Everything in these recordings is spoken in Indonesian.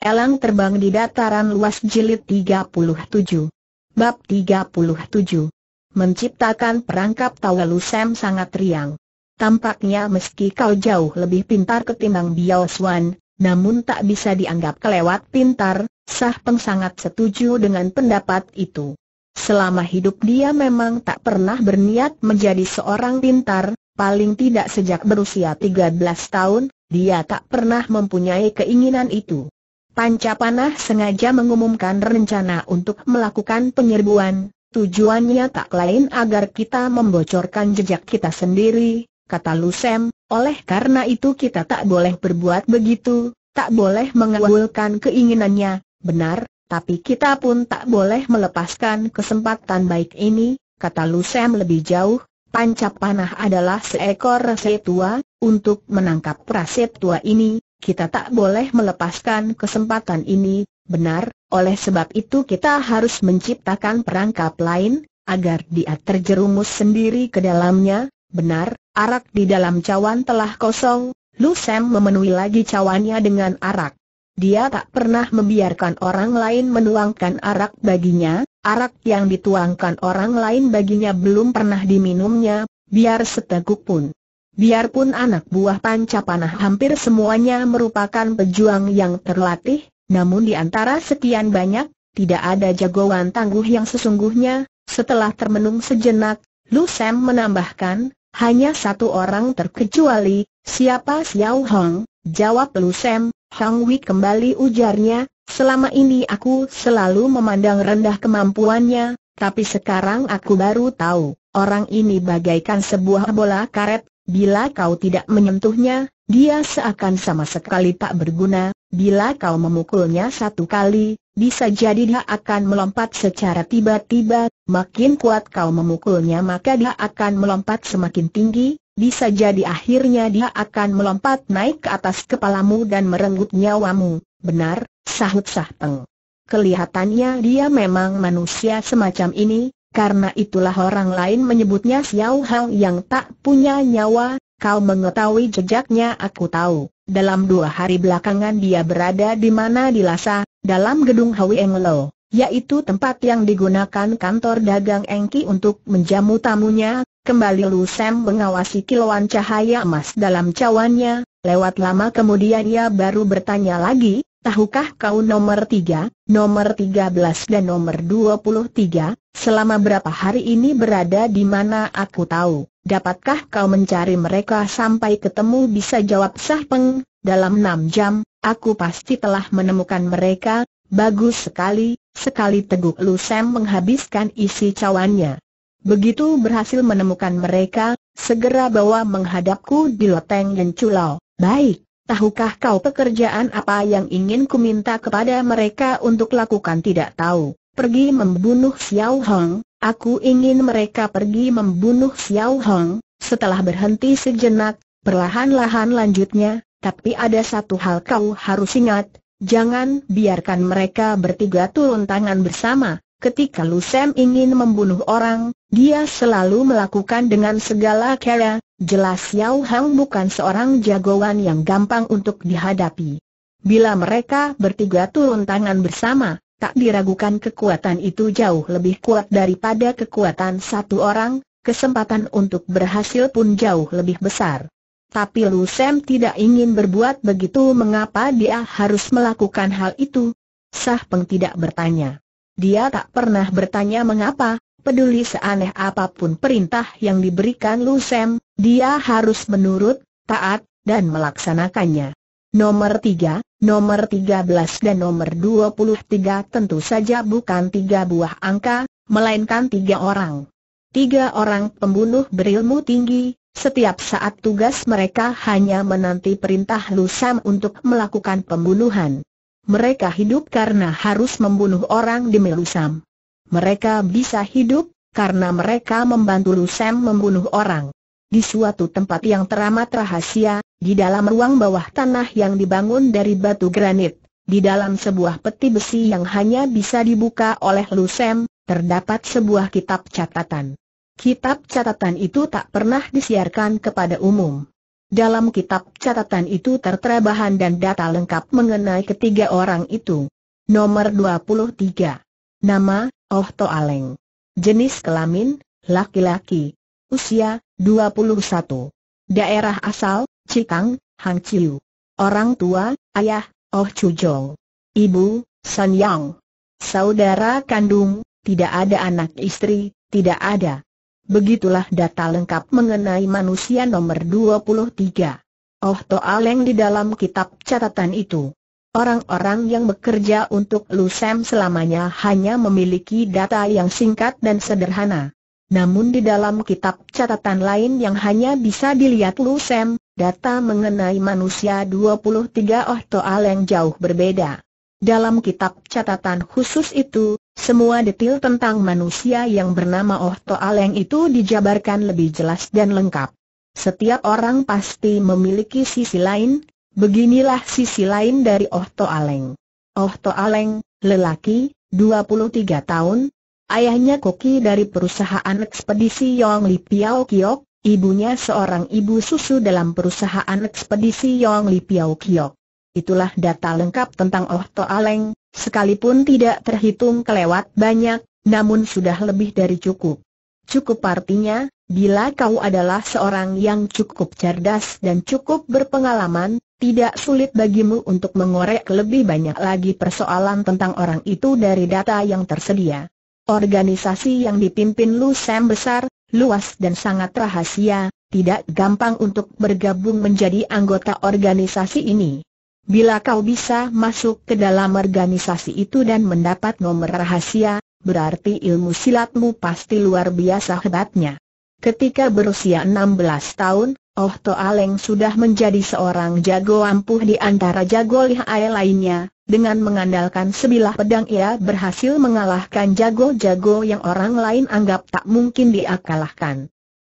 Elang terbang di dataran luas jilid 37. Bab 37. Menciptakan perangkap Tawelu Sam sangat riang. Tampaknya meski kau jauh lebih pintar ketimbang Biao Swan, namun tak bisa dianggap kelewat pintar, Sah Peng sangat setuju dengan pendapat itu. Selama hidup dia memang tak pernah berniat menjadi seorang pintar, paling tidak sejak berusia 13 tahun, dia tak pernah mempunyai keinginan itu. Panca Panah sengaja mengumumkan rencana untuk melakukan penyerbuan, tujuannya tak lain agar kita membocorkan jejak kita sendiri, kata Lusem, oleh karena itu kita tak boleh berbuat begitu, tak boleh mengawulkan keinginannya, benar, tapi kita pun tak boleh melepaskan kesempatan baik ini, kata Lusem lebih jauh, Panca Panah adalah seekor rese tua, untuk menangkap rese tua ini, kita tak boleh melepaskan kesempatan ini, benar, oleh sebab itu kita harus menciptakan perangkap lain, agar dia terjerumus sendiri ke dalamnya, benar, arak di dalam cawan telah kosong, Lu Sam memenuhi lagi cawannya dengan arak. Dia tak pernah membiarkan orang lain menuangkan arak baginya, arak yang dituangkan orang lain baginya belum pernah diminumnya, biar seteguk pun. Biarpun anak buah Panca Panah hampir semuanya merupakan pejuang yang terlatih, namun di antara sekian banyak, tidak ada jagoan tangguh yang sesungguhnya. Setelah termenung sejenak, Lu Sam menambahkan, hanya satu orang terkecuali, siapa Xiao Hong? Jawab Lu Sam, Hong Wei kembali ujarnya, selama ini aku selalu memandang rendah kemampuannya, tapi sekarang aku baru tahu, orang ini bagaikan sebuah bola karet, Bila kau tidak menyentuhnya, dia seakan sama sekali tak berguna, bila kau memukulnya satu kali, bisa jadi dia akan melompat secara tiba-tiba, makin kuat kau memukulnya maka dia akan melompat semakin tinggi, bisa jadi akhirnya dia akan melompat naik ke atas kepalamu dan merenggut nyawamu, benar, sahut sahteng. Kelihatannya dia memang manusia semacam ini, karena itulah orang lain menyebutnya Xiao Hao yang tak punya nyawa, kau mengetahui jejaknya aku tahu. Dalam dua hari belakangan dia berada di mana di Lhasa, dalam gedung Hui Eng Lo, yaitu tempat yang digunakan kantor dagang Engki untuk menjamu tamunya, kembali Lu Sam mengawasi kilauan cahaya emas dalam cawannya, lewat lama kemudian ia baru bertanya lagi, tahukah kau nomor tiga, nomor tiga belas dan nomor dua puluh tiga? Selama berapa hari ini berada di mana aku tahu, dapatkah kau mencari mereka sampai ketemu bisa jawab Sah Peng, dalam enam jam, aku pasti telah menemukan mereka, bagus sekali, sekali teguk Lu Sam menghabiskan isi cawannya. Begitu berhasil menemukan mereka, segera bawa menghadapku di loteng dan culau, baik. Tahukah kau pekerjaan apa yang ingin ku minta kepada mereka untuk lakukan tidak tahu pergi membunuh Xiao Hong, aku ingin mereka pergi membunuh Xiao Hong, setelah berhenti sejenak, perlahan-lahan lanjutnya, tapi ada satu hal kau harus ingat, jangan biarkan mereka bertiga turun tangan bersama, ketika Lu Sam ingin membunuh orang, dia selalu melakukan dengan segala cara, jelas Xiao Hong bukan seorang jagoan yang gampang untuk dihadapi. Bila mereka bertiga turun tangan bersama, tak diragukan kekuatan itu jauh lebih kuat daripada kekuatan satu orang, kesempatan untuk berhasil pun jauh lebih besar. Tapi Lu Sam tidak ingin berbuat begitu mengapa dia harus melakukan hal itu? Sah Peng tidak bertanya. Dia tak pernah bertanya mengapa, peduli seaneh apapun perintah yang diberikan Lu Sam, dia harus menurut, taat, dan melaksanakannya. Nomor 3, nomor 13 dan nomor 23 tentu saja bukan tiga buah angka, melainkan tiga orang. Tiga orang pembunuh berilmu tinggi, setiap saat tugas mereka hanya menanti perintah Lusam untuk melakukan pembunuhan. Mereka hidup karena harus membunuh orang demi Lusam. Mereka bisa hidup, karena mereka membantu Lusam membunuh orang. Di suatu tempat yang teramat rahasia, di dalam ruang bawah tanah yang dibangun dari batu granit, di dalam sebuah peti besi yang hanya bisa dibuka oleh Lusem, terdapat sebuah kitab catatan. Kitab catatan itu tak pernah disiarkan kepada umum. Dalam kitab catatan itu tertera bahan dan data lengkap mengenai ketiga orang itu. Nomor 23. Nama, Oh Toaleng. Jenis kelamin, laki-laki. Usia, 21. Daerah asal, Cikang, Hang Chiu. Orang tua, ayah, Oh Chu Jong. Ibu, San Yang. Saudara kandung, tidak ada anak istri, tidak ada. Begitulah data lengkap mengenai manusia nomor 23. Oh Toaleng di dalam kitab catatan itu. Orang-orang yang bekerja untuk Lu Sam selamanya hanya memiliki data yang singkat dan sederhana. Namun di dalam kitab catatan lain yang hanya bisa dilihat Lu Sam data mengenai manusia 23 Ohtoal yang jauh berbeda. Dalam kitab catatan khusus itu, semua detail tentang manusia yang bernama Aleng itu dijabarkan lebih jelas dan lengkap. Setiap orang pasti memiliki sisi lain, beginilah sisi lain dari Ohtoaleng. Aleng, lelaki, 23 tahun, ayahnya koki dari perusahaan ekspedisi Yong Li Piao Kiok, Ibunya seorang ibu susu dalam perusahaan ekspedisi Yong Li Piao Kiok. Itulah data lengkap tentang Oh To Aleng. sekalipun tidak terhitung kelewat banyak, namun sudah lebih dari cukup. Cukup artinya, bila kau adalah seorang yang cukup cerdas dan cukup berpengalaman, tidak sulit bagimu untuk mengorek lebih banyak lagi persoalan tentang orang itu dari data yang tersedia. Organisasi yang dipimpin Lu Sam besar, luas dan sangat rahasia, tidak gampang untuk bergabung menjadi anggota organisasi ini. Bila kau bisa masuk ke dalam organisasi itu dan mendapat nomor rahasia, berarti ilmu silatmu pasti luar biasa hebatnya. Ketika berusia 16 tahun, Oh Aleng sudah menjadi seorang jago ampuh di antara jago lihai lainnya, dengan mengandalkan sebilah pedang ia berhasil mengalahkan jago-jago yang orang lain anggap tak mungkin dia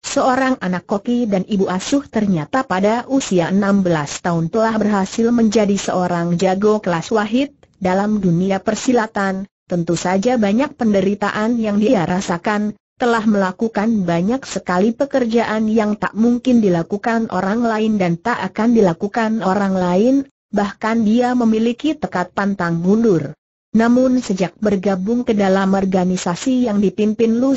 Seorang anak koki dan ibu asuh ternyata pada usia 16 tahun telah berhasil menjadi seorang jago kelas wahid, dalam dunia persilatan, tentu saja banyak penderitaan yang dia rasakan, telah melakukan banyak sekali pekerjaan yang tak mungkin dilakukan orang lain dan tak akan dilakukan orang lain, bahkan dia memiliki tekad pantang mundur. Namun sejak bergabung ke dalam organisasi yang dipimpin Lu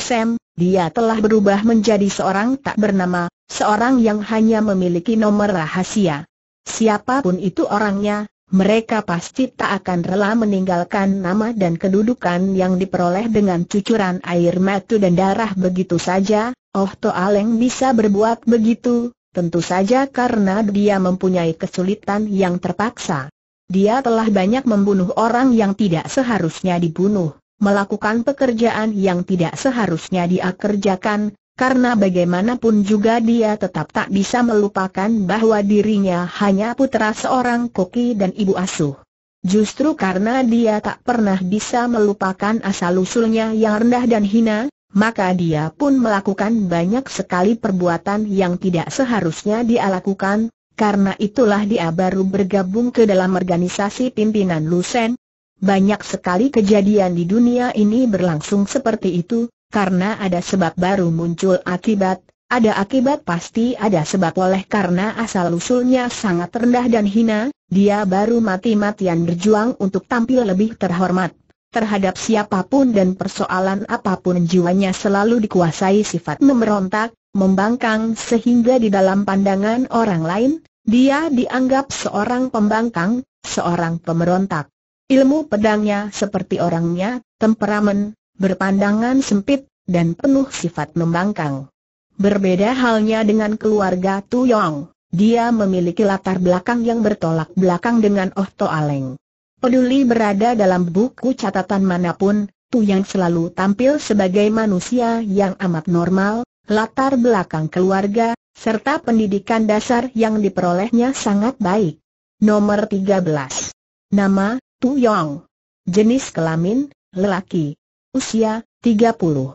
dia telah berubah menjadi seorang tak bernama, seorang yang hanya memiliki nomor rahasia. Siapapun itu orangnya, mereka pasti tak akan rela meninggalkan nama dan kedudukan yang diperoleh dengan cucuran air mata dan darah begitu saja, Oh To Aleng bisa berbuat begitu, tentu saja karena dia mempunyai kesulitan yang terpaksa. Dia telah banyak membunuh orang yang tidak seharusnya dibunuh, melakukan pekerjaan yang tidak seharusnya dia kerjakan, karena bagaimanapun juga dia tetap tak bisa melupakan bahwa dirinya hanya putra seorang koki dan ibu asuh. Justru karena dia tak pernah bisa melupakan asal-usulnya yang rendah dan hina, maka dia pun melakukan banyak sekali perbuatan yang tidak seharusnya dia lakukan, karena itulah dia baru bergabung ke dalam organisasi pimpinan Lusen. Banyak sekali kejadian di dunia ini berlangsung seperti itu, karena ada sebab baru muncul akibat, ada akibat pasti ada sebab oleh karena asal-usulnya sangat rendah dan hina, dia baru mati-matian berjuang untuk tampil lebih terhormat. Terhadap siapapun dan persoalan apapun jiwanya selalu dikuasai sifat memberontak, membangkang sehingga di dalam pandangan orang lain, dia dianggap seorang pembangkang, seorang pemberontak. Ilmu pedangnya seperti orangnya, temperamen, berpandangan sempit, dan penuh sifat membangkang. Berbeda halnya dengan keluarga Tuyong, dia memiliki latar belakang yang bertolak belakang dengan Oh To Aleng. Peduli berada dalam buku catatan manapun, Yong selalu tampil sebagai manusia yang amat normal, latar belakang keluarga, serta pendidikan dasar yang diperolehnya sangat baik. Nomor 13. Nama, Tuyong. Jenis kelamin, lelaki usia 30.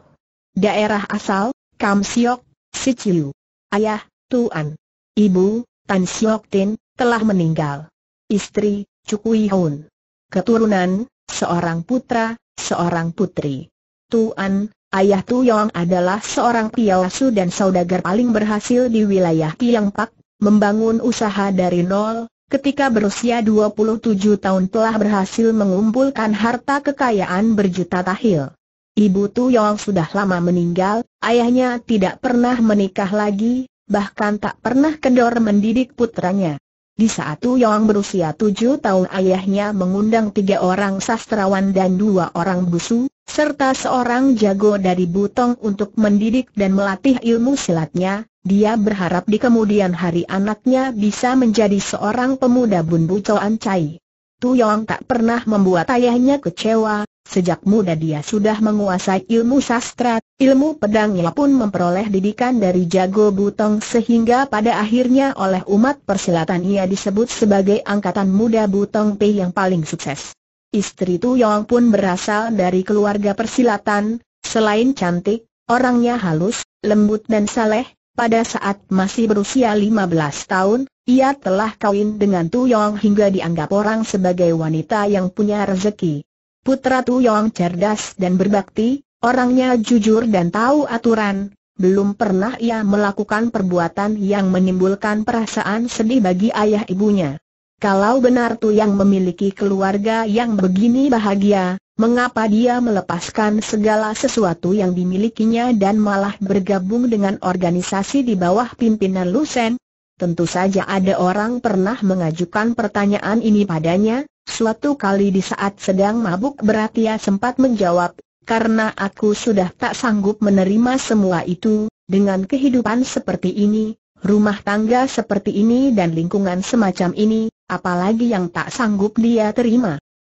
Daerah asal, Kam Siok, Siciu. Ayah, Tuan. Ibu, Tan Siok Tin, telah meninggal. Istri, Cukui Hun. Keturunan, seorang putra, seorang putri. Tuan, ayah Yong adalah seorang piawasu dan saudagar paling berhasil di wilayah Tiang Pak, membangun usaha dari nol, ketika berusia 27 tahun telah berhasil mengumpulkan harta kekayaan berjuta tahil. Ibu Tuyong sudah lama meninggal, ayahnya tidak pernah menikah lagi, bahkan tak pernah kendor mendidik putranya. Di saat Tuyong berusia 7 tahun ayahnya mengundang tiga orang sastrawan dan dua orang busu, serta seorang jago dari Butong untuk mendidik dan melatih ilmu silatnya, dia berharap di kemudian hari anaknya bisa menjadi seorang pemuda bumbu Coan Tuyong tak pernah membuat ayahnya kecewa, sejak muda dia sudah menguasai ilmu sastra, ilmu pedangnya pun memperoleh didikan dari Jago Butong sehingga pada akhirnya oleh umat persilatan ia disebut sebagai angkatan muda Butong P yang paling sukses. Istri Tuyong pun berasal dari keluarga persilatan, selain cantik, orangnya halus, lembut dan saleh, pada saat masih berusia 15 tahun, ia telah kawin dengan Tuyong hingga dianggap orang sebagai wanita yang punya rezeki. Putra Tuyong cerdas dan berbakti, orangnya jujur dan tahu aturan, belum pernah ia melakukan perbuatan yang menimbulkan perasaan sedih bagi ayah ibunya. Kalau benar Tuyong memiliki keluarga yang begini bahagia, Mengapa dia melepaskan segala sesuatu yang dimilikinya dan malah bergabung dengan organisasi di bawah pimpinan Lusen? Tentu saja ada orang pernah mengajukan pertanyaan ini padanya, suatu kali di saat sedang mabuk berat ia sempat menjawab, karena aku sudah tak sanggup menerima semua itu, dengan kehidupan seperti ini, rumah tangga seperti ini dan lingkungan semacam ini, apalagi yang tak sanggup dia terima.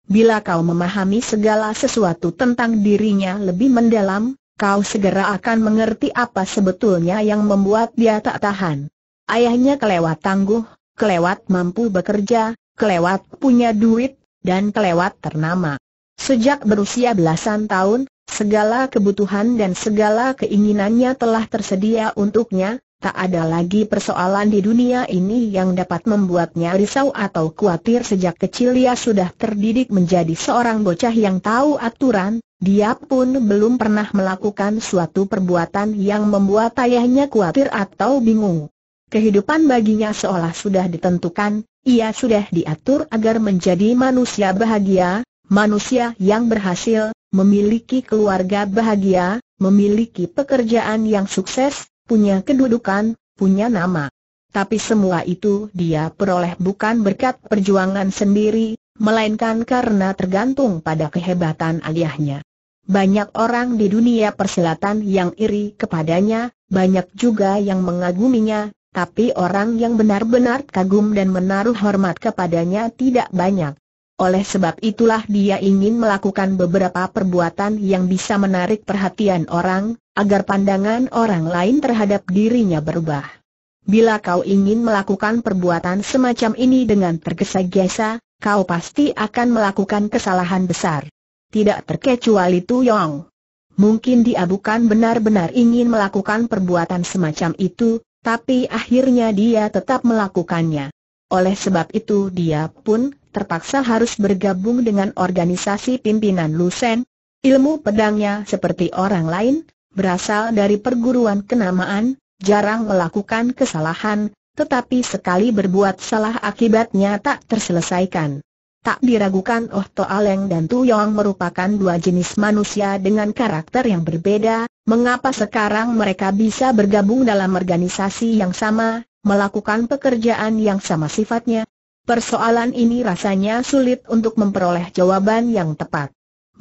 Bila kau memahami segala sesuatu tentang dirinya lebih mendalam, kau segera akan mengerti apa sebetulnya yang membuat dia tak tahan. Ayahnya kelewat tangguh, kelewat mampu bekerja, kelewat punya duit, dan kelewat ternama. Sejak berusia belasan tahun, segala kebutuhan dan segala keinginannya telah tersedia untuknya, Tak ada lagi persoalan di dunia ini yang dapat membuatnya risau atau khawatir sejak kecil ia sudah terdidik menjadi seorang bocah yang tahu aturan, dia pun belum pernah melakukan suatu perbuatan yang membuat ayahnya khawatir atau bingung. Kehidupan baginya seolah sudah ditentukan, ia sudah diatur agar menjadi manusia bahagia, manusia yang berhasil, memiliki keluarga bahagia, memiliki pekerjaan yang sukses, punya kedudukan, punya nama. Tapi semua itu dia peroleh bukan berkat perjuangan sendiri, melainkan karena tergantung pada kehebatan ayahnya. Banyak orang di dunia perselatan yang iri kepadanya, banyak juga yang mengaguminya, tapi orang yang benar-benar kagum dan menaruh hormat kepadanya tidak banyak. Oleh sebab itulah dia ingin melakukan beberapa perbuatan yang bisa menarik perhatian orang, agar pandangan orang lain terhadap dirinya berubah. Bila kau ingin melakukan perbuatan semacam ini dengan tergesa-gesa, kau pasti akan melakukan kesalahan besar. Tidak terkecuali Tu Yong. Mungkin dia bukan benar-benar ingin melakukan perbuatan semacam itu, tapi akhirnya dia tetap melakukannya. Oleh sebab itu dia pun terpaksa harus bergabung dengan organisasi pimpinan Lusen. Ilmu pedangnya seperti orang lain, berasal dari perguruan kenamaan, jarang melakukan kesalahan, tetapi sekali berbuat salah akibatnya tak terselesaikan. Tak diragukan Oh Aleng dan Tuyong merupakan dua jenis manusia dengan karakter yang berbeda, mengapa sekarang mereka bisa bergabung dalam organisasi yang sama, melakukan pekerjaan yang sama sifatnya? Persoalan ini rasanya sulit untuk memperoleh jawaban yang tepat.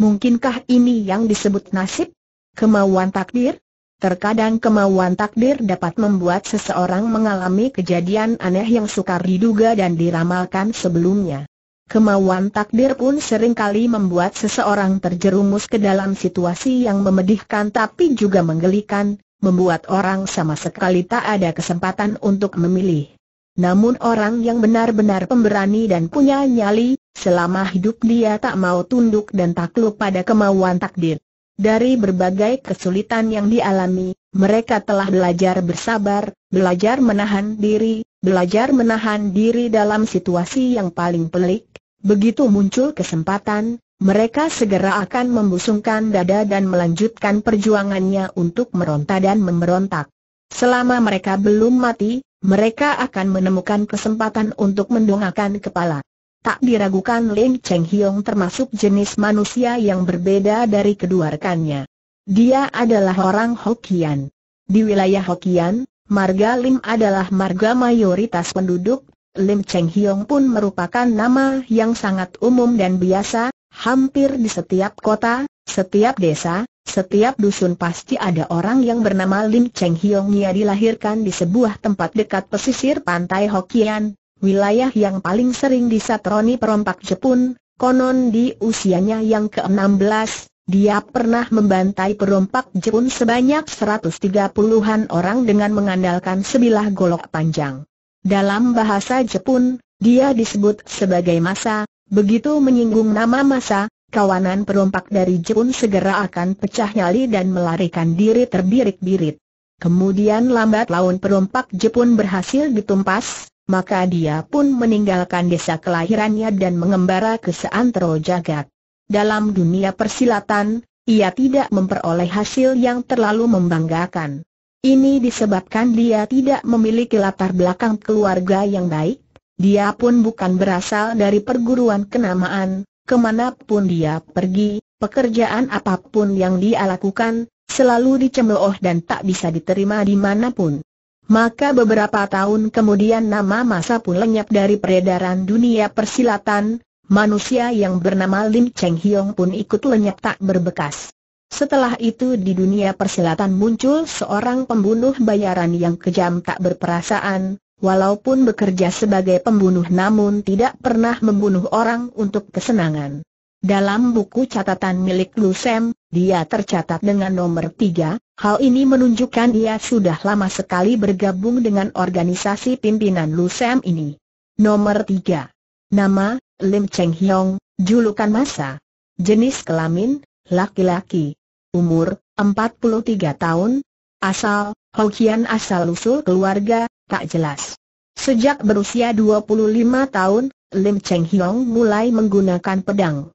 Mungkinkah ini yang disebut nasib? Kemauan takdir? Terkadang kemauan takdir dapat membuat seseorang mengalami kejadian aneh yang sukar diduga dan diramalkan sebelumnya. Kemauan takdir pun seringkali membuat seseorang terjerumus ke dalam situasi yang memedihkan tapi juga menggelikan, membuat orang sama sekali tak ada kesempatan untuk memilih. Namun orang yang benar-benar pemberani dan punya nyali, selama hidup dia tak mau tunduk dan takluk pada kemauan takdir. Dari berbagai kesulitan yang dialami, mereka telah belajar bersabar, belajar menahan diri, belajar menahan diri dalam situasi yang paling pelik. Begitu muncul kesempatan, mereka segera akan membusungkan dada dan melanjutkan perjuangannya untuk meronta dan memberontak. Selama mereka belum mati, mereka akan menemukan kesempatan untuk mendongakkan kepala. Tak diragukan Lim Cheng Hiong termasuk jenis manusia yang berbeda dari kedua rekannya. Dia adalah orang Hokian. Di wilayah Hokian, marga Lim adalah marga mayoritas penduduk, Lim Cheng Hiong pun merupakan nama yang sangat umum dan biasa, hampir di setiap kota, setiap desa, setiap dusun pasti ada orang yang bernama Lim Cheng Hiong. Ia dilahirkan di sebuah tempat dekat pesisir pantai Hokian, wilayah yang paling sering disatroni perompak Jepun, konon di usianya yang ke-16, dia pernah membantai perompak Jepun sebanyak 130-an orang dengan mengandalkan sebilah golok panjang. Dalam bahasa Jepun, dia disebut sebagai masa, begitu menyinggung nama masa, kawanan perompak dari Jepun segera akan pecah nyali dan melarikan diri terbirik-birit. Kemudian lambat laun perompak Jepun berhasil ditumpas, maka dia pun meninggalkan desa kelahirannya dan mengembara ke seantero jagat. Dalam dunia persilatan, ia tidak memperoleh hasil yang terlalu membanggakan. Ini disebabkan dia tidak memiliki latar belakang keluarga yang baik, dia pun bukan berasal dari perguruan kenamaan, kemanapun dia pergi, pekerjaan apapun yang dia lakukan, selalu dicemooh dan tak bisa diterima dimanapun. Maka beberapa tahun kemudian nama masa pun lenyap dari peredaran dunia persilatan, manusia yang bernama Lim Cheng Hiong pun ikut lenyap tak berbekas. Setelah itu di dunia persilatan muncul seorang pembunuh bayaran yang kejam tak berperasaan, walaupun bekerja sebagai pembunuh namun tidak pernah membunuh orang untuk kesenangan. Dalam buku catatan milik Lu Sam. Dia tercatat dengan nomor tiga, hal ini menunjukkan ia sudah lama sekali bergabung dengan organisasi pimpinan Lusem ini. Nomor tiga. Nama, Lim Cheng Hyong, julukan masa. Jenis kelamin, laki-laki. Umur, 43 tahun. Asal, Hokian asal-usul keluarga, tak jelas. Sejak berusia 25 tahun, Lim Cheng Hyong mulai menggunakan pedang.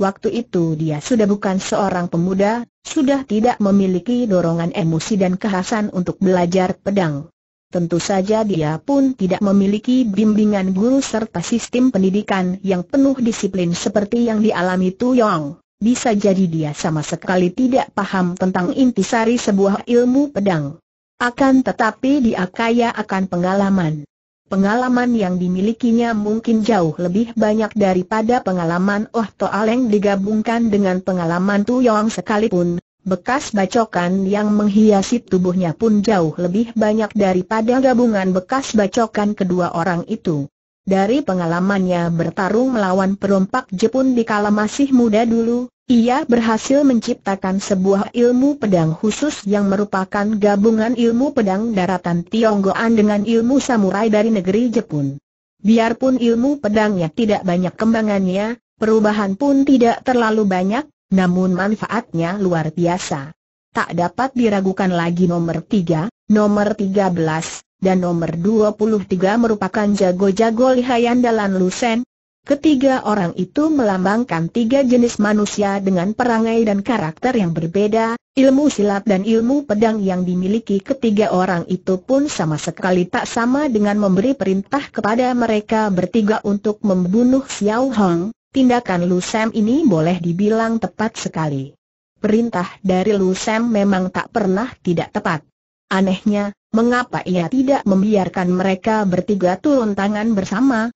Waktu itu dia sudah bukan seorang pemuda, sudah tidak memiliki dorongan emosi dan kehasan untuk belajar pedang. Tentu saja dia pun tidak memiliki bimbingan guru serta sistem pendidikan yang penuh disiplin seperti yang dialami Tu Yong. Bisa jadi dia sama sekali tidak paham tentang intisari sebuah ilmu pedang. Akan tetapi dia kaya akan pengalaman. Pengalaman yang dimilikinya mungkin jauh lebih banyak daripada pengalaman Oh To Aleng digabungkan dengan pengalaman Tu Yong sekalipun. Bekas bacokan yang menghiasi tubuhnya pun jauh lebih banyak daripada gabungan bekas bacokan kedua orang itu. Dari pengalamannya bertarung melawan perompak Jepun di kala masih muda dulu, ia berhasil menciptakan sebuah ilmu pedang khusus yang merupakan gabungan ilmu pedang daratan Tionggoan dengan ilmu samurai dari negeri Jepun. Biarpun ilmu pedangnya tidak banyak kembangannya, perubahan pun tidak terlalu banyak, namun manfaatnya luar biasa. Tak dapat diragukan lagi nomor 3, nomor 13, dan nomor 23 merupakan jago-jago lihayan dalam Lusen, Ketiga orang itu melambangkan tiga jenis manusia dengan perangai dan karakter yang berbeda, ilmu silat dan ilmu pedang yang dimiliki ketiga orang itu pun sama sekali tak sama dengan memberi perintah kepada mereka bertiga untuk membunuh Xiao Hong, tindakan Lu Sam ini boleh dibilang tepat sekali. Perintah dari Lu Sam memang tak pernah tidak tepat. Anehnya, mengapa ia tidak membiarkan mereka bertiga turun tangan bersama,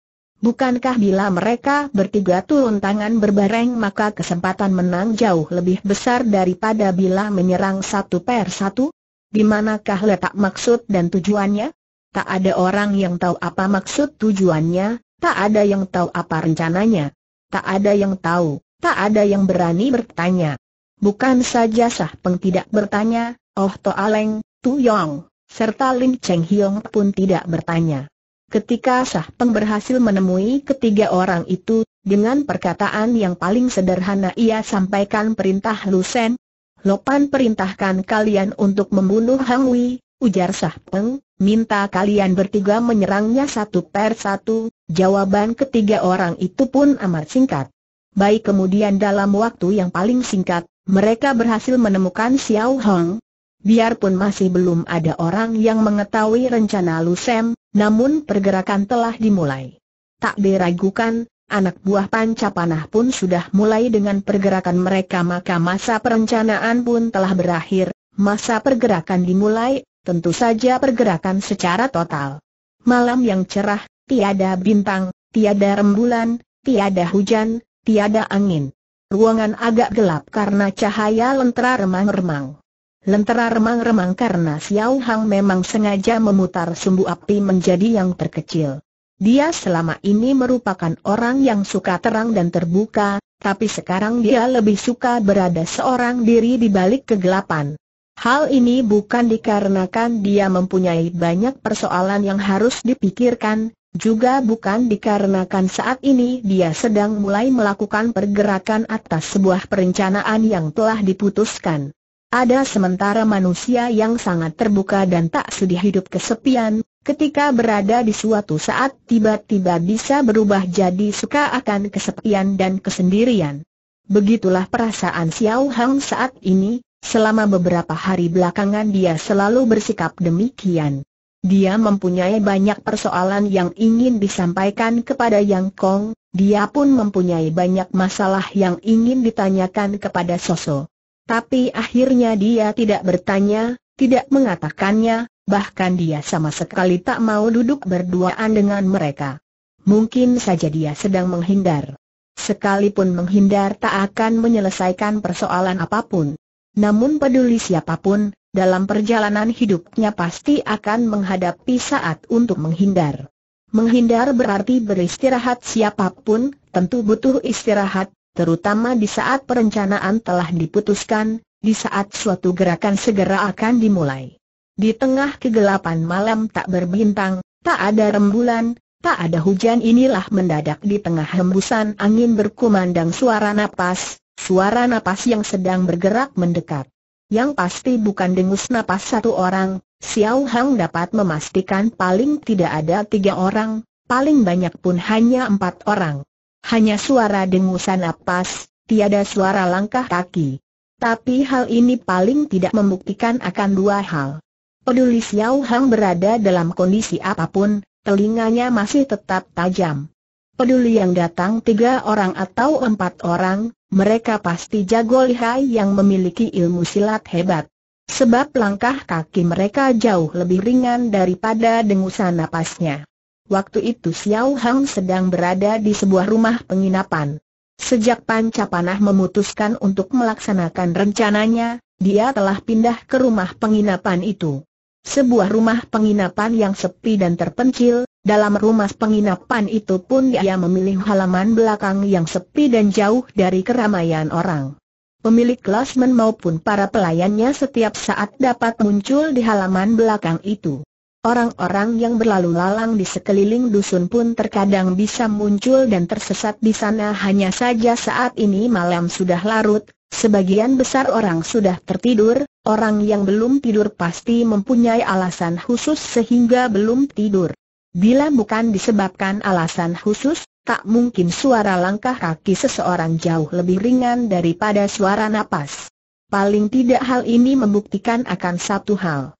Bukankah bila mereka bertiga turun tangan berbareng maka kesempatan menang jauh lebih besar daripada bila menyerang satu per satu? Di manakah letak maksud dan tujuannya? Tak ada orang yang tahu apa maksud tujuannya, tak ada yang tahu apa rencananya. Tak ada yang tahu, tak ada yang berani bertanya. Bukan saja Sah Peng tidak bertanya, Oh To Aleng, Tu Yong, serta Lim Cheng Hiong pun tidak bertanya. Ketika Sah Peng berhasil menemui ketiga orang itu, dengan perkataan yang paling sederhana ia sampaikan perintah Lusen. Lopan perintahkan kalian untuk membunuh Hang Wei, ujar Sah Peng, minta kalian bertiga menyerangnya satu per satu, jawaban ketiga orang itu pun amat singkat. Baik kemudian dalam waktu yang paling singkat, mereka berhasil menemukan Xiao Hong, Biarpun masih belum ada orang yang mengetahui rencana Lusem, namun pergerakan telah dimulai. Tak diragukan, anak buah panca panah pun sudah mulai dengan pergerakan mereka maka masa perencanaan pun telah berakhir, masa pergerakan dimulai, tentu saja pergerakan secara total. Malam yang cerah, tiada bintang, tiada rembulan, tiada hujan, tiada angin. Ruangan agak gelap karena cahaya lentera remang-remang. Lentera remang-remang karena Xiao Hang memang sengaja memutar sumbu api menjadi yang terkecil. Dia selama ini merupakan orang yang suka terang dan terbuka, tapi sekarang dia lebih suka berada seorang diri di balik kegelapan. Hal ini bukan dikarenakan dia mempunyai banyak persoalan yang harus dipikirkan, juga bukan dikarenakan saat ini dia sedang mulai melakukan pergerakan atas sebuah perencanaan yang telah diputuskan. Ada sementara manusia yang sangat terbuka dan tak sudi hidup kesepian, ketika berada di suatu saat tiba-tiba bisa berubah jadi suka akan kesepian dan kesendirian. Begitulah perasaan Xiao Hang saat ini, selama beberapa hari belakangan dia selalu bersikap demikian. Dia mempunyai banyak persoalan yang ingin disampaikan kepada Yang Kong, dia pun mempunyai banyak masalah yang ingin ditanyakan kepada Soso. Tapi akhirnya dia tidak bertanya, tidak mengatakannya, bahkan dia sama sekali tak mau duduk berduaan dengan mereka. Mungkin saja dia sedang menghindar. Sekalipun menghindar tak akan menyelesaikan persoalan apapun. Namun peduli siapapun, dalam perjalanan hidupnya pasti akan menghadapi saat untuk menghindar. Menghindar berarti beristirahat siapapun, tentu butuh istirahat, terutama di saat perencanaan telah diputuskan, di saat suatu gerakan segera akan dimulai. Di tengah kegelapan malam tak berbintang, tak ada rembulan, tak ada hujan inilah mendadak di tengah hembusan angin berkumandang suara napas, suara napas yang sedang bergerak mendekat. Yang pasti bukan dengus napas satu orang, Xiao Hang dapat memastikan paling tidak ada tiga orang, paling banyak pun hanya empat orang. Hanya suara dengusan napas, tiada suara langkah kaki. Tapi hal ini paling tidak membuktikan akan dua hal. Peduli Xiao Hang berada dalam kondisi apapun, telinganya masih tetap tajam. Peduli yang datang tiga orang atau empat orang, mereka pasti jago lihai yang memiliki ilmu silat hebat. Sebab langkah kaki mereka jauh lebih ringan daripada dengusan napasnya. Waktu itu Xiao Hang sedang berada di sebuah rumah penginapan. Sejak Panca Panah memutuskan untuk melaksanakan rencananya, dia telah pindah ke rumah penginapan itu. Sebuah rumah penginapan yang sepi dan terpencil, dalam rumah penginapan itu pun dia memilih halaman belakang yang sepi dan jauh dari keramaian orang. Pemilik klasmen maupun para pelayannya setiap saat dapat muncul di halaman belakang itu. Orang-orang yang berlalu lalang di sekeliling dusun pun terkadang bisa muncul dan tersesat di sana hanya saja saat ini malam sudah larut, sebagian besar orang sudah tertidur, orang yang belum tidur pasti mempunyai alasan khusus sehingga belum tidur. Bila bukan disebabkan alasan khusus, tak mungkin suara langkah kaki seseorang jauh lebih ringan daripada suara napas. Paling tidak hal ini membuktikan akan satu hal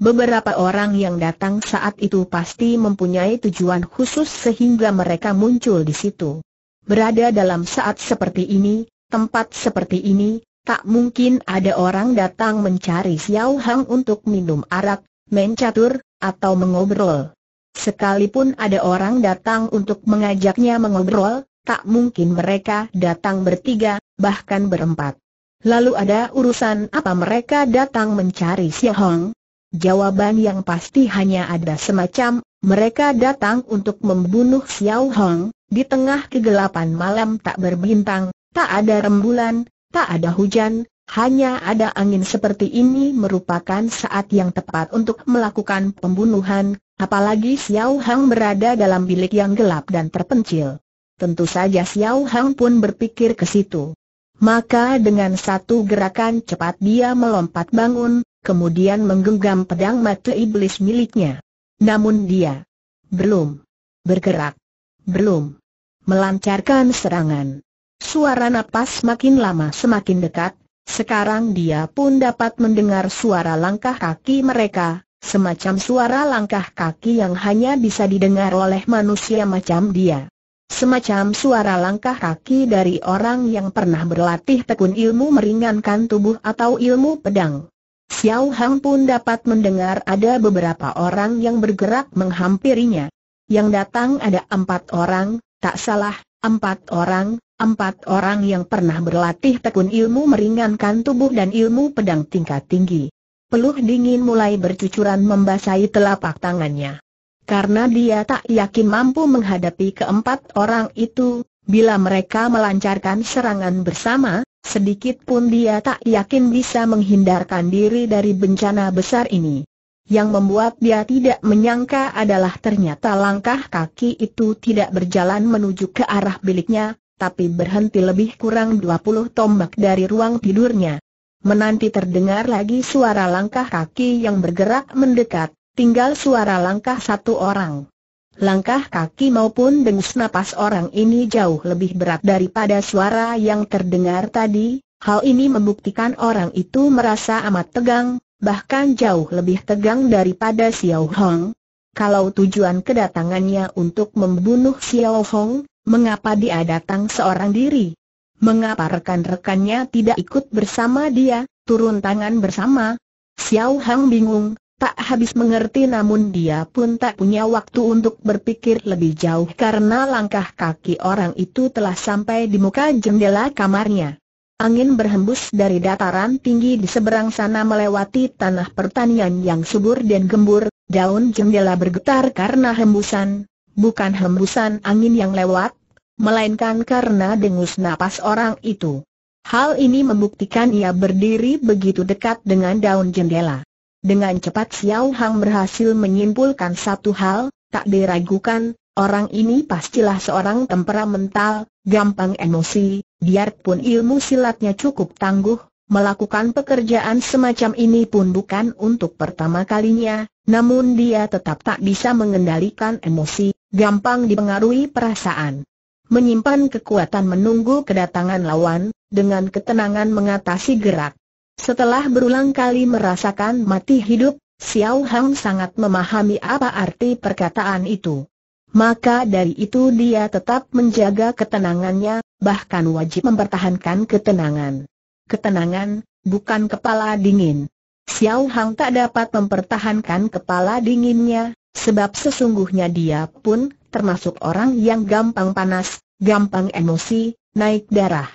Beberapa orang yang datang saat itu pasti mempunyai tujuan khusus sehingga mereka muncul di situ. Berada dalam saat seperti ini, tempat seperti ini, tak mungkin ada orang datang mencari Xiao Hang untuk minum arak, mencatur, atau mengobrol. Sekalipun ada orang datang untuk mengajaknya mengobrol, tak mungkin mereka datang bertiga, bahkan berempat. Lalu ada urusan apa mereka datang mencari Xiao Hang? Jawaban yang pasti hanya ada semacam, mereka datang untuk membunuh Xiao Hong, di tengah kegelapan malam tak berbintang, tak ada rembulan, tak ada hujan, hanya ada angin seperti ini merupakan saat yang tepat untuk melakukan pembunuhan, apalagi Xiao Hong berada dalam bilik yang gelap dan terpencil. Tentu saja Xiao Hong pun berpikir ke situ. Maka dengan satu gerakan cepat dia melompat bangun, kemudian menggenggam pedang mata iblis miliknya. Namun dia belum bergerak, belum melancarkan serangan. Suara napas makin lama semakin dekat, sekarang dia pun dapat mendengar suara langkah kaki mereka, semacam suara langkah kaki yang hanya bisa didengar oleh manusia macam dia. Semacam suara langkah kaki dari orang yang pernah berlatih tekun ilmu meringankan tubuh atau ilmu pedang. Xiao Hang pun dapat mendengar ada beberapa orang yang bergerak menghampirinya. Yang datang ada empat orang, tak salah, empat orang, empat orang yang pernah berlatih tekun ilmu meringankan tubuh dan ilmu pedang tingkat tinggi. Peluh dingin mulai bercucuran membasahi telapak tangannya. Karena dia tak yakin mampu menghadapi keempat orang itu, Bila mereka melancarkan serangan bersama, sedikit pun dia tak yakin bisa menghindarkan diri dari bencana besar ini. Yang membuat dia tidak menyangka adalah ternyata langkah kaki itu tidak berjalan menuju ke arah biliknya, tapi berhenti lebih kurang 20 tombak dari ruang tidurnya. Menanti terdengar lagi suara langkah kaki yang bergerak mendekat, tinggal suara langkah satu orang. Langkah kaki maupun dengus napas orang ini jauh lebih berat daripada suara yang terdengar tadi, hal ini membuktikan orang itu merasa amat tegang, bahkan jauh lebih tegang daripada Xiao Hong. Kalau tujuan kedatangannya untuk membunuh Xiao Hong, mengapa dia datang seorang diri? Mengapa rekan-rekannya tidak ikut bersama dia, turun tangan bersama? Xiao Hong bingung, Tak habis mengerti namun dia pun tak punya waktu untuk berpikir lebih jauh karena langkah kaki orang itu telah sampai di muka jendela kamarnya. Angin berhembus dari dataran tinggi di seberang sana melewati tanah pertanian yang subur dan gembur, daun jendela bergetar karena hembusan, bukan hembusan angin yang lewat, melainkan karena dengus napas orang itu. Hal ini membuktikan ia berdiri begitu dekat dengan daun jendela. Dengan cepat Xiao Hang berhasil menyimpulkan satu hal, tak diragukan, orang ini pastilah seorang temperamental, gampang emosi, biarpun ilmu silatnya cukup tangguh, melakukan pekerjaan semacam ini pun bukan untuk pertama kalinya, namun dia tetap tak bisa mengendalikan emosi, gampang dipengaruhi perasaan. Menyimpan kekuatan menunggu kedatangan lawan, dengan ketenangan mengatasi gerak setelah berulang kali merasakan mati hidup, Xiao Hang sangat memahami apa arti perkataan itu. Maka dari itu dia tetap menjaga ketenangannya, bahkan wajib mempertahankan ketenangan. Ketenangan, bukan kepala dingin. Xiao Hang tak dapat mempertahankan kepala dinginnya, sebab sesungguhnya dia pun termasuk orang yang gampang panas, gampang emosi, naik darah.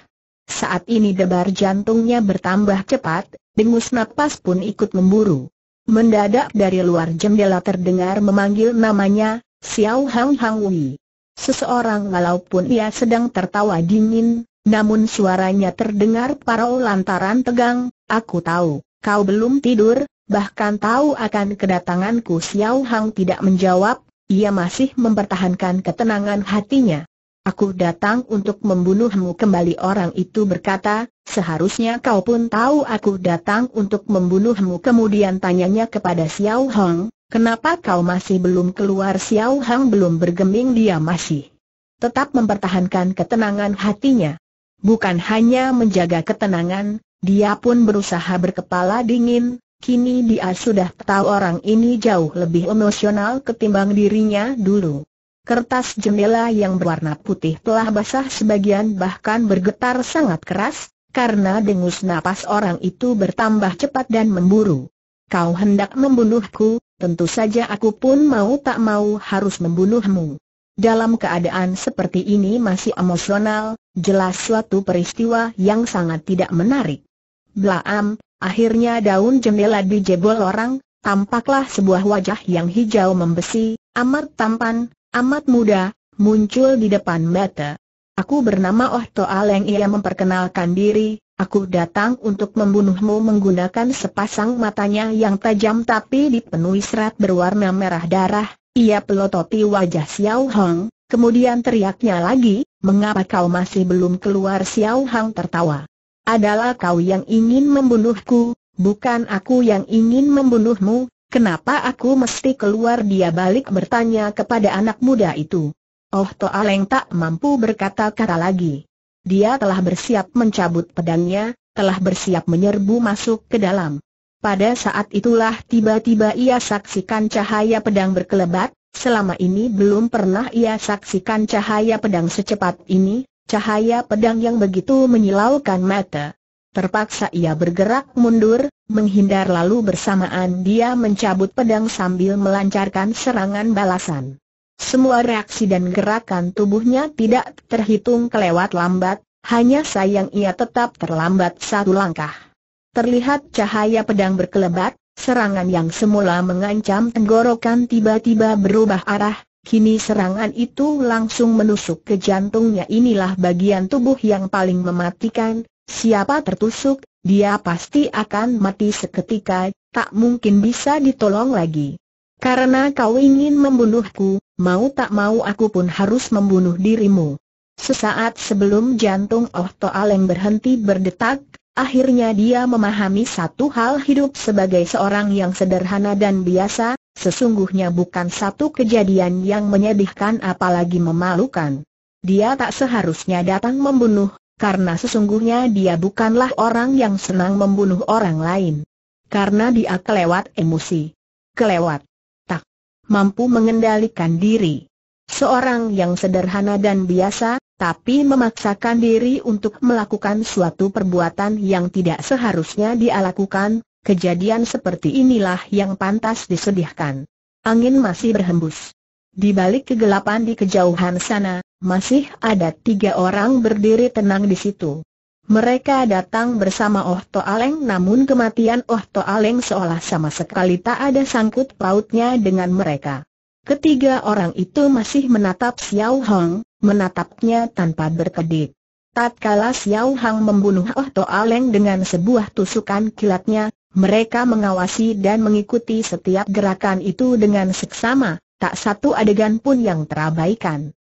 Saat ini debar jantungnya bertambah cepat, dengus napas pun ikut memburu. Mendadak dari luar jendela terdengar memanggil namanya, Xiao Hang Hang Wei. Seseorang walaupun ia sedang tertawa dingin, namun suaranya terdengar parau lantaran tegang, aku tahu, kau belum tidur, bahkan tahu akan kedatanganku Xiao Hang tidak menjawab, ia masih mempertahankan ketenangan hatinya. Aku datang untuk membunuhmu kembali orang itu berkata, seharusnya kau pun tahu aku datang untuk membunuhmu kemudian tanyanya kepada Xiao Hong, kenapa kau masih belum keluar Xiao Hong belum bergeming dia masih tetap mempertahankan ketenangan hatinya. Bukan hanya menjaga ketenangan, dia pun berusaha berkepala dingin, kini dia sudah tahu orang ini jauh lebih emosional ketimbang dirinya dulu. Kertas jendela yang berwarna putih telah basah sebagian bahkan bergetar sangat keras, karena dengus napas orang itu bertambah cepat dan memburu. Kau hendak membunuhku, tentu saja aku pun mau tak mau harus membunuhmu. Dalam keadaan seperti ini masih emosional, jelas suatu peristiwa yang sangat tidak menarik. Blaam, akhirnya daun jendela dijebol orang, tampaklah sebuah wajah yang hijau membesi, amat tampan, Amat muda, muncul di depan mata. Aku bernama Oh Toaleng ia memperkenalkan diri, aku datang untuk membunuhmu menggunakan sepasang matanya yang tajam tapi dipenuhi serat berwarna merah darah, ia pelototi wajah Xiao Hong, kemudian teriaknya lagi, mengapa kau masih belum keluar Xiao Hong tertawa. Adalah kau yang ingin membunuhku, bukan aku yang ingin membunuhmu, Kenapa aku mesti keluar dia balik bertanya kepada anak muda itu. Oh Toa Leng tak mampu berkata-kata lagi. Dia telah bersiap mencabut pedangnya, telah bersiap menyerbu masuk ke dalam. Pada saat itulah tiba-tiba ia saksikan cahaya pedang berkelebat, selama ini belum pernah ia saksikan cahaya pedang secepat ini, cahaya pedang yang begitu menyilaukan mata. Terpaksa ia bergerak mundur, menghindar lalu bersamaan dia mencabut pedang sambil melancarkan serangan balasan. Semua reaksi dan gerakan tubuhnya tidak terhitung kelewat lambat, hanya sayang ia tetap terlambat satu langkah. Terlihat cahaya pedang berkelebat, serangan yang semula mengancam tenggorokan tiba-tiba berubah arah, Kini serangan itu langsung menusuk ke jantungnya inilah bagian tubuh yang paling mematikan, Siapa tertusuk, dia pasti akan mati seketika, tak mungkin bisa ditolong lagi. Karena kau ingin membunuhku, mau tak mau aku pun harus membunuh dirimu. Sesaat sebelum jantung Oh Aleng berhenti berdetak, akhirnya dia memahami satu hal hidup sebagai seorang yang sederhana dan biasa, sesungguhnya bukan satu kejadian yang menyedihkan apalagi memalukan. Dia tak seharusnya datang membunuh, karena sesungguhnya dia bukanlah orang yang senang membunuh orang lain. Karena dia kelewat emosi. Kelewat. Tak mampu mengendalikan diri. Seorang yang sederhana dan biasa, tapi memaksakan diri untuk melakukan suatu perbuatan yang tidak seharusnya dia lakukan, kejadian seperti inilah yang pantas disedihkan. Angin masih berhembus. Di balik kegelapan di kejauhan sana, masih ada tiga orang berdiri tenang di situ. Mereka datang bersama Oh To Aleng namun kematian Oh To Aleng seolah sama sekali tak ada sangkut pautnya dengan mereka. Ketiga orang itu masih menatap Xiao Hong, menatapnya tanpa berkedip. Tatkala Xiao Hong membunuh Oh To Aleng dengan sebuah tusukan kilatnya, mereka mengawasi dan mengikuti setiap gerakan itu dengan seksama, tak satu adegan pun yang terabaikan.